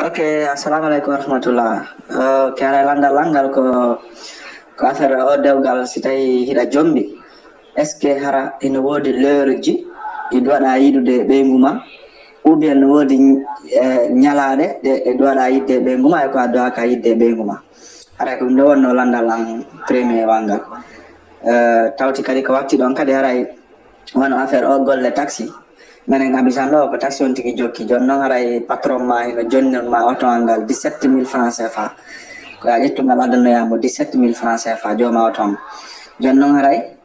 Oke, okay, assalamualaikum warahmatullah. Eh, Kira landa langgal ko ko affaire o dewgal si tawi jombi Eske ce que hara ene woodi leure ji ɗi duwaɗa yiɗude ɓeygu Ubi ou bien ne de ñalaɗe ɗe ɗe duwaɗa yidde ɓeygu ma e ko a duwaka yidde ɓeygu ma haray ko ɗum ɗo landa lang an wanga. wangal uh, eh, ko wakti ɗon kadi haray wano affaire ogol le taxi menen abisano protection tigi jokki jonnon haray patron ma hino gitu jonnel ma auto angal 17000 francs CFA ko ya jettu ngal adannoyamo 17000 francs CFA joma auto am jonnon haray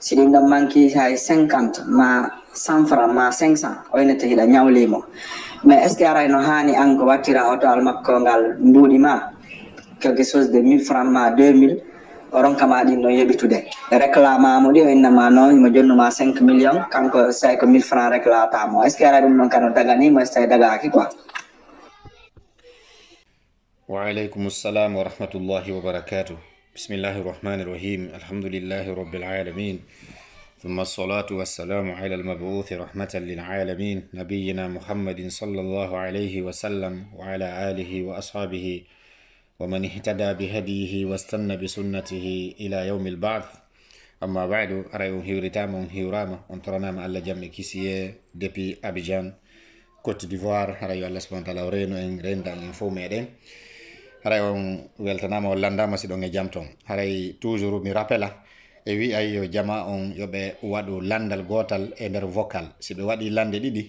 siɗi ɗon manki hay 50 ma 100 francs ma 500 oynete hiɗa ñawlimo mais est ce que aray no hani an ko wattira auto al makko ngal mbuuɗi ma quelque chose de 1000 francs ma 2000 orang no yebi maɗin reklama mo di en ma no mo imo ma 5 million kanko sawi ko 1000 reklata mo est ce que ara ɗum ɗon kano daganimo so tawi dagaki quoi وعليكم السلام ورحمة wa وبركاته بسم الله الرحمن الرحيم الحمد لله رب العالمين ثم الصلاة والسلام على المبعوث رحمة للعالمين نبينا محمد صلى الله عليه وسلم وعلى آله وأصحابه ومن اهتدى بهديه واستنى بسنته إلى يوم البعث أما بعد أرأيهم هيوريتام هيوراما أنترنام على جمع كيسية دبي abidjan côte d'ivoire harayo allah subahana taala o reno en rendal en fof meɗen haray on weltanama o landama si ɗon e jaam ton toujours mi rappela e wi'ay yo jama on yobe waɗu landal gotal e nder vocal si ɓe waɗi lande ɗiɗi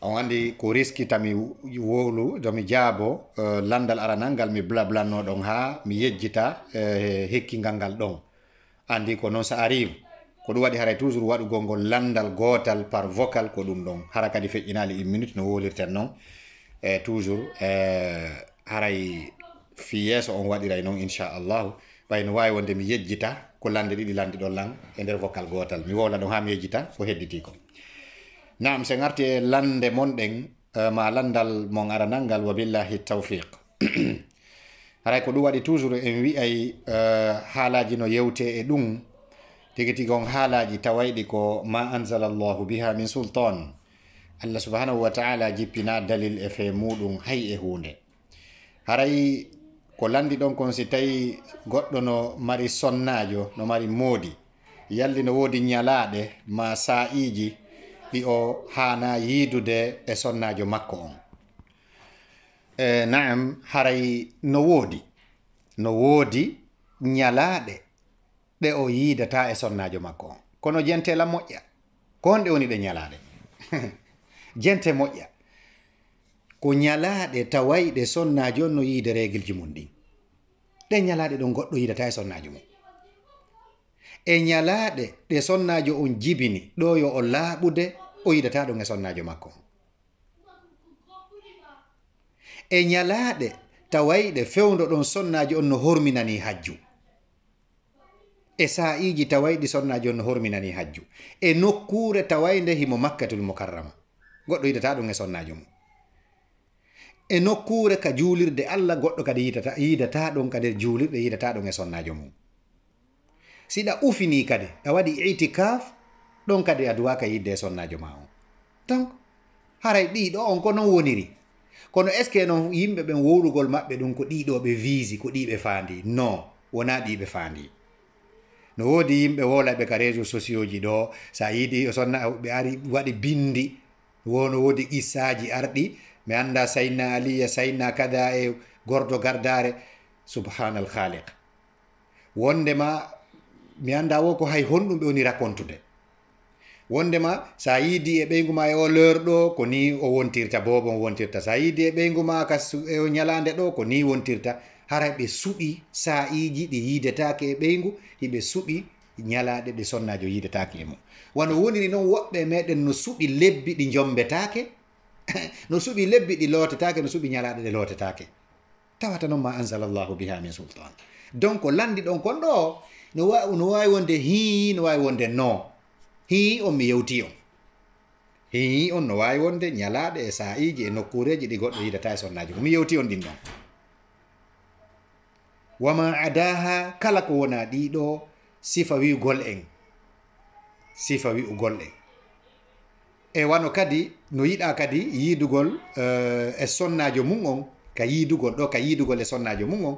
o andi ko riski tami wowlu jomi jaabo uh, eh, landal arana ngal mi blablanno ɗon ha mi yejjita uh, eh, hekkingal ngal ɗon andi ko noon sa arrive ko ɗum waɗi haray toujours waɗugol ngol landal gotal par vocal ko ɗum ɗon hara kadi feƴƴinali une minute no wolirten noon e eh, toujours e haray fi yeeso on waɗiray noon inchallahu ɓay no wawi wonde mi yejjita ko lande ɗiɗi lande ɗon lan e nder vocal gotal mi wowla ɗon ha mi yejjita ko hedditi ko nam se garti e lande mon ɗen e, ma landal mon aranal ngal wabillahi taufiq aray ko ɗum waɗi toujours en wi'ay e, haalaji no yewte e ɗum tigi tigi on haalaji tawayɗi ko ma anzalallahu biha min sultan allah subhanahu wa taala jippina dalil e fe muɗum hay e hunde haray ko landi ɗon kon si tawi goɗɗo no mari sonnajo no mari moodi yalli no woodi ñalaɗe ma sa'iji ɓi o hana yiidude e sonnajo makko on e naam haray no woodi no woodi ñalaaɗe ɗe o yiidata e sonnajo makko on kono jentela moƴƴa ko honɗe woni ɗe ñalaaɗe jente moƴƴa ko ñalaaɗe tawayɗe sonnaajo on no yiide reegilji mum ɗin ɗe ñalaaɗe ɗon goɗɗo yiidata e sonnaajo mum e nyalaaɗe ɗe sonnaajo on jibini ɗo yo o laaɓude o yiɗataa ɗum e sonnaajo makko e nyalaaɗe tawayɗe fewndo ɗon sonnaaji on no horminanii hajju e saa'iiji tawayɗi sonnaaji on no horminanii hajju e nokkuure tawaynde himo makkatul mukarrama goɗɗo yiɗataa ɗum e sonnaajo mum e nokkuure ka juulirde allah goɗɗo kadi yiɗataa ɗon kadi juulirɗe yiɗataa ɗum e sonnaajo mum si ɗa ufini kadi a waɗi itikaf ɗon kadi a duwaka yidde e sonnajo ma on donc haray ɗiɗo on ko non woniri kono est ce que non yimɓe ɓen wowrugol maɓɓe ɗum ko ɗiɗoɓe visi ko ɗiɓe fandi non wona ɗiɓe fandi no wodi yimɓe wolaɓe ka réseau sociau ji ɗo sa yiidi e sonna ɓe ari waɗi bindi wono wodi qissaji arɗi mi anda sayna aliya sayna kada e gordo gardare subhanal khaliq wondema mi annda wo ko hay honɗum ɓe woni racontude wondema sa yiidi e ɓeygu ma e o leur ɗo ko ni o wontirta bobo o wontirta sa yiidi e ɓeygu ma kas e ñalande ɗo ko ni wontirta hara ɓe suɓi saaiji ɗi yidetake e ɓeygu hiɓe suɓi ñalaɗe ɗe sonnajo yidetake e mum wano woniri noon woɓɓe meɗen no suɓi lebbi ɗi jombetake no suɓi lebbi ɗi lotetake no suɓi ñalaɗe ɗe lotetake tawata noon ma anzalallahu biha min sultan donc landi ɗon kon ɗo no wawi wonde hi no wawi wonde no hi on mi yewti on hi on no wawi wonde ñalaɗe e saiji e nokkureji ɗi goɗɗo yidata e sonnaji komi yewti on ɗin ɗon wama adaha kala ko wona ɗiɗo sifa wigol en sifa wi'ugol en e wano kadi no yiɗa kadi yidugol eh, e sonnajo mum on ka yidugol ɗo ka yidugol e sonnajo mum on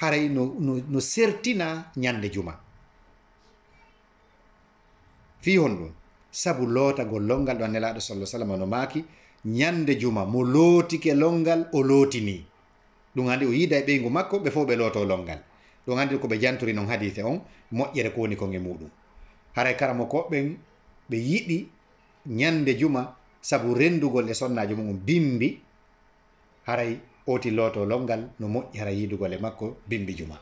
haray no no no sertina ñande juma fi hon ɗum saabu lootagol lolngal ɗo annelaɗo sallah sallam no maaki ñande juma mo lootike lolngal o lootini ɗum hande o yida e ɓeygu makko ɓe fof ɓe looto lolngal ɗum hande koɓe jantori noon hadise on moƴƴere ko woni kon e muɗum haray kara mo koɓɓen ɓe yiɗi ñande juma saabu rendugol e sonnajo mum on bimbi haray oti looto lolngal no moƴƴi hara yidugole makko bimbi juma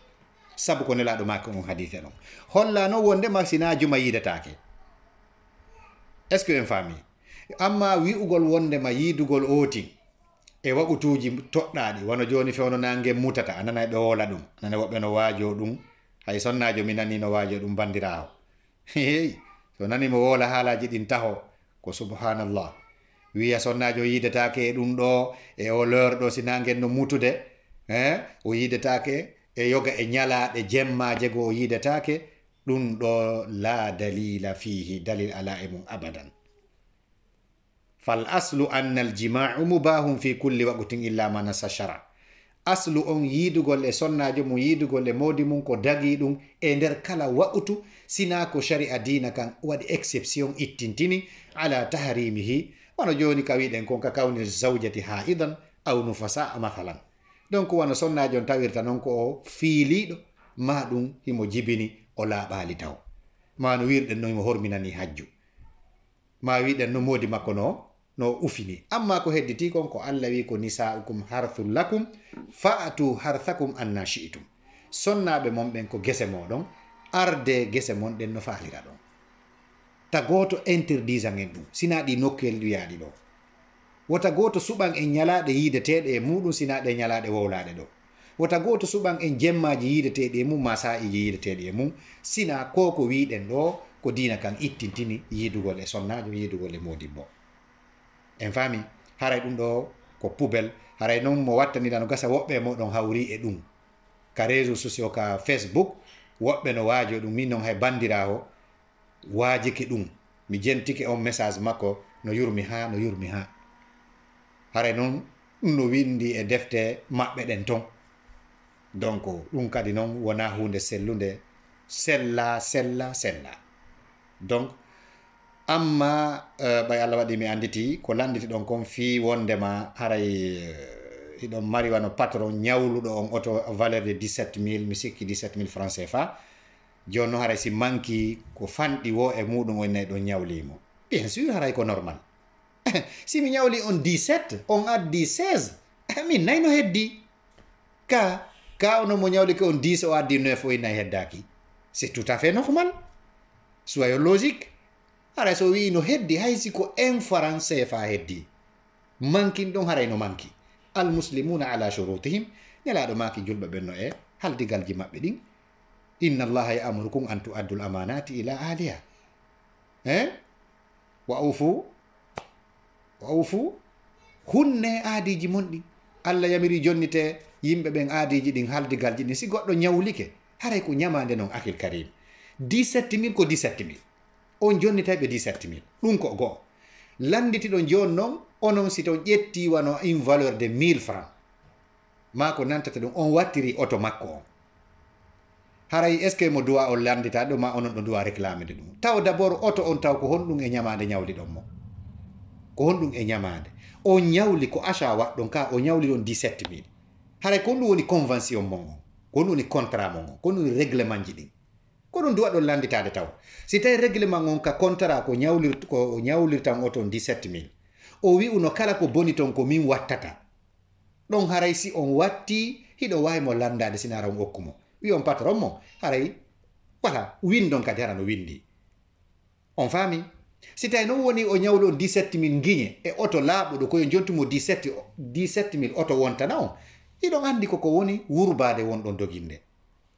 sabu ko nelaɗo maka on hadise ɗon holla noon wondema sina juma yidatake est ce que en faami amma wi'ugol wondema yidugol ooti e waɓutuji toɗɗaɗi wono joni fewno nangen mutata anana ɓe wola ɗum anana woɓɓe no waajo ɗum hay sonnajo mi nani no waajo ɗum bandirawo hey so nanimo wola haalaji ɗin taho ko subhanallah wiya sonnajo o yidetake e ɗum ɗo e o leur ɗo sina genno mutude e o yidetake e yoga e ñalaɗe jemmajego o yidetake ɗum ɗo la dalila fihi dalil ala e mum abadan fal aslu anna aljimaru mubahum fi kulli waqutin illa manasa chara aslu on yidugol e sonnajo mum yidugol e modi mum ko dagi ɗum e nder kala wa'utu sina ko shari'a dina kan waɗi exception ittintini ala tahrimihi wono joni ka wiɗen kon ka kawnir zawjati ha idan awnu fasa mathalan donc wono sonnajo on tawirta noon ko o fiiliɗo ma ɗum himo jibini o laaɓali taw ma no wirɗen no imo horminani hajju ma wiɗen no modi makko no no ufini amma ko hedditi kon ko allah wi ko nisa'ukum harthu lakum fa'tu harthakum anna shi'tum sonnaɓe monɓen ko gese moɗon arde gese monɗen no falira ɗo ta goto interdise en ɗum sina ɗi nokkuel wiyaɗi ɗo wota goto suɓan en ñalaɗe yideteɗe e muɗum sinaɗe ñalaɗe wowlaɗe ɗo wota goto suɓan en jemmaji yideteɗi e mum masaiji yideteɗi e mum sina ko ko wiɗen ɗo ko dina kan ittintini yidugol e sonnajo yidugol e modimbo en fami haray ɗum ɗo ko poubel haray noon mo wattanira no gasa woɓɓe moɗon hawri e ɗum ka réseau sociau ka facebook woɓɓe no waajo ɗum min noon hay bandirawo waajiki ɗum mi jentike on message makko no yurmi ha no yurmi ha hare noon ɗum no windi e defte maɓɓe ɗen ton donc ɗum kadi noon wona hunde sellunde sella sella sella donc amma e, ɓay uh, allah waɗi mi anditi ko landiti ɗon kon fi wondema haray iɗon e, uh, mariwano patron ñawluɗo on auto valeur de 17 000 mi sikki 17 000 franc cfa jooni noo haray si manki ko fanɗi wo e muɗum on nayi ɗon ñawlimo bien sûr haray ko normal si mi ñawli on 17 on addi 16 min nayino heddi ka ka onon mo ñawli ko on 10 o addi 9 oy nayi heddaki c'est tout à fait normal soyo logique haray so wiino heddi haysi ko inference fa heddi mankin ɗon harayno manki almuslimuna ala shurutihim ñalaɗo maki julɓe ɓenno e haldigalji maɓɓe ɗin innallaha ya'murukum an tu'addul amanati ila ahliha eh wa ufu wa ufu hunne aadiji monɗi allah yamiri jonnite yimɓe ɓen aadiji ɗin haldigal ji galjini si goɗɗo ñawlike haray ko ñamande noon akil karim 17 ko 17 on jonnitay ɓe 17 mille go, ko goo landitiɗon joni noon onon si ton ƴettiwano in valeur de 1000 francs ma ko nantata ɗum on wattiri makko on haray est ce que mo duwa o landita ɗo ma onon ɗo duwa de ɗum taw d' abord oto on taw e e ko honɗum e ñamade ñawli ɗon mo ko honɗum e ñamade o ñawli ko achat waɗɗon ka o ñawli ɗon 17 mille haray ko honɗum woni convention mon on ko honɗum woni contrat mon on ko honɗum woni réglement ji ɗin ko ɗum duwa ɗon landitade taw si tawi réglement on ka contrat ko ñawlir ko ñawlirtan o ton 17 mille o wi uno kala ko boni ton ko min wattata ɗon haray si on watti hiɗo wawi mo landade sinara on okkumo wi on patron mo haray wala windon kadi harano windi on fami si tawino woni o ñawlo 17 min guiñe e oto laaɓuɗo koye jontumo 17 17000 oto wontana on iɗon andi koko woni wurbade wonɗon doginde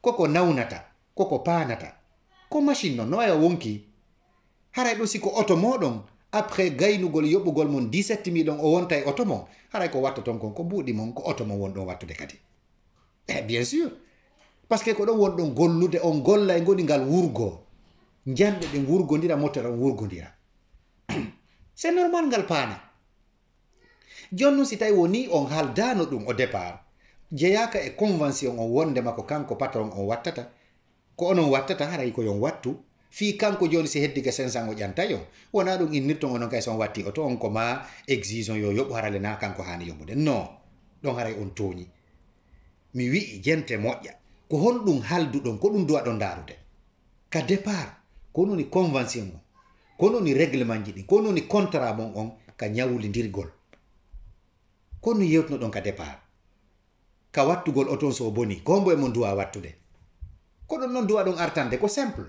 koko nawnata koko panata ko machine non no aya wonki haray ɗo siko oto moɗon après gaynugol yoɓugol mon 17000 on o wonta e oto mon haray ko watta ton kon ko buuɗi mon ko oto mon wonɗon wattude kadi eh bien sûr par ce que ko ɗon wonɗon gollude on golla e goni ngal wurgo janɗe ɗen wurgodira motere on wurgodira c'est normal ngal paana jonnon si tawi woni on haldano ɗum o départ jeyaka e convention on wondema ko kanko patron on wattata ko onon wattata haray koyon wattu fi kanko joni si heddiga 500 o ƴanta wona ɗum innirton onon kay so on watti oto on koma ma yo yoɓu harale na kanko hani yomude non ɗon haray on tooñi mi wi'i jente moƴƴa ko honɗum halduɗon ko ɗum duwaɗo ndarude ka départ ko noni convention on ko noni réglement ji ɗin ko noni contrat mon on ka ñawlidirgol ko no yewtunoɗon ka départ ka wattugol oton so boni ko hombo e mon duwa wattude ko ɗon noon duwa ɗon artande ko simple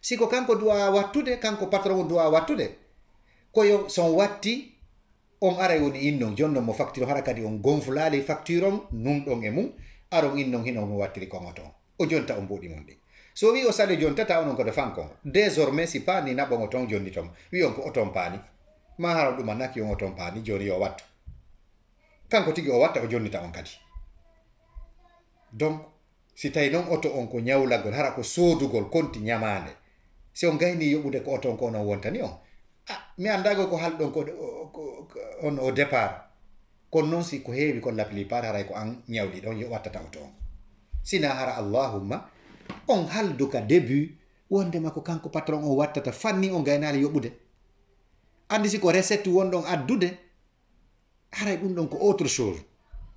siko kanko duwa wattude kanko patron o duwa wattude koyo son watti on aray woni innon jonnon mo facture o hara kadi on gonflali facture on numɗon e mum aron innon hino mi wattiri kon o ton o jonta o mbuɗi mon ɗi so wi o sale jonta ta onon kode fankon désormais si paani naɓon o ton jonni ton wi on ko oton paani ma haro ɗuma naki on oton paani joni yo watta kanko tigi o watta o jonnita on kadi donc si tawi noon oto on ko ñawlagol hara ko soodugol konti ñamande si on gayni yoɓude ko oton ko onon wontani on a ah, mi anndago ko haalɗon ko on o départ kono noon siko heewi kon la plupart haray ko an ñawli ɗon yo watta taw toon sina hara allahumma on haldu ka début wondema ko kanko patron on wattata fanni o gaynali yoɓude andi siko recette wonɗon addude haray ɗum ɗon ko autre chose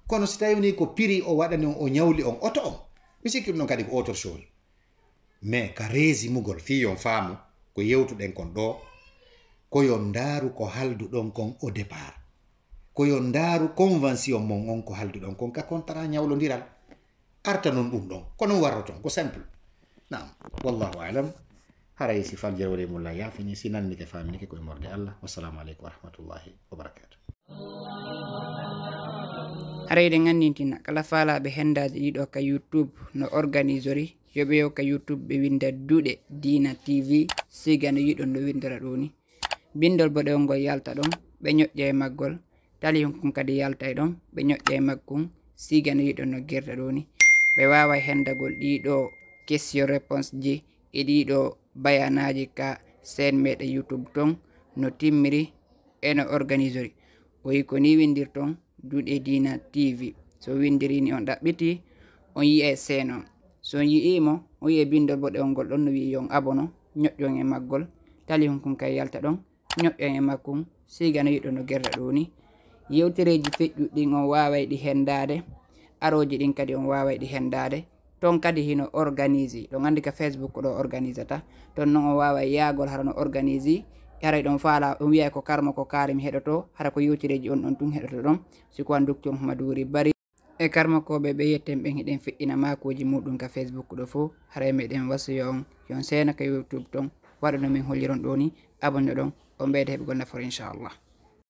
kono si tawini ko piri o waɗani on o ñawli on oto on mi sikki ɗum ɗon kadi ko autre chose mais ka reesi mugol fiyon faamu ko yewtuɗen kon ɗo koyon ndaaru ko haldu ɗon kon au départ koyo ndaaru convention mo on ko haldi don kon ka nyawlo ndiral arta non ɗum ɗon ko non warro ko simple nam wallahu alam haray si faljewole mulla fini si nannike ke koye morde allah wassalamu aleykum warahmatullahi de ngani tinna kala be hendaaji dido ka youtube no organisori yoɓe ka youtube be winda dudde dina tv siga yido no windara do ni bindol boɗewol ngol yalta ɗon be nyojje tali hon kon kadi yaltay ɗon ɓe ñoƴƴe makkum siganoyiɗo no guerta ɗo ni ɓe wawa hendagol ɗiɗo question réponse ji e ɗiɗo bayanaji ka sen meɗe youtube ton no timmiri eno organisori o yi ko ni windir ton duuɗe dina tv so windirini on ɗaɓɓiti on yi'e sen on so on yi'imo on yi'e bindol boɗe on gol ɗon no wi yon abono ñoƴƴon e maggol tali hon kon kay yalta ɗon ñoƴƴon e makkum siganoyiɗo no guerta ɗo ni yewtereji feƴƴuɗɗin on waway ɗi hendade aroji ɗin kadi on waway ɗi hendade ton kadi hino organise ɗon andi ka facebook ɗo organise ta ton noon on wawa yagol harano organise haray ɗon fala on wiya ko karma ko karimi heɗoto hara ko yewtereji on ɗon tun heɗoto ɗon siko an docteur mahmadouri bari e karma koɓe ɓe yetten ɓen hiɗen feƴƴina makoji muɗum ka facebook ɗo fo haray meɗen wasuyo on yon sena ka youtube ton waɗa nomin holliron ɗo ni abonne ɗon on ɓeyde heɓgol nafor inchallah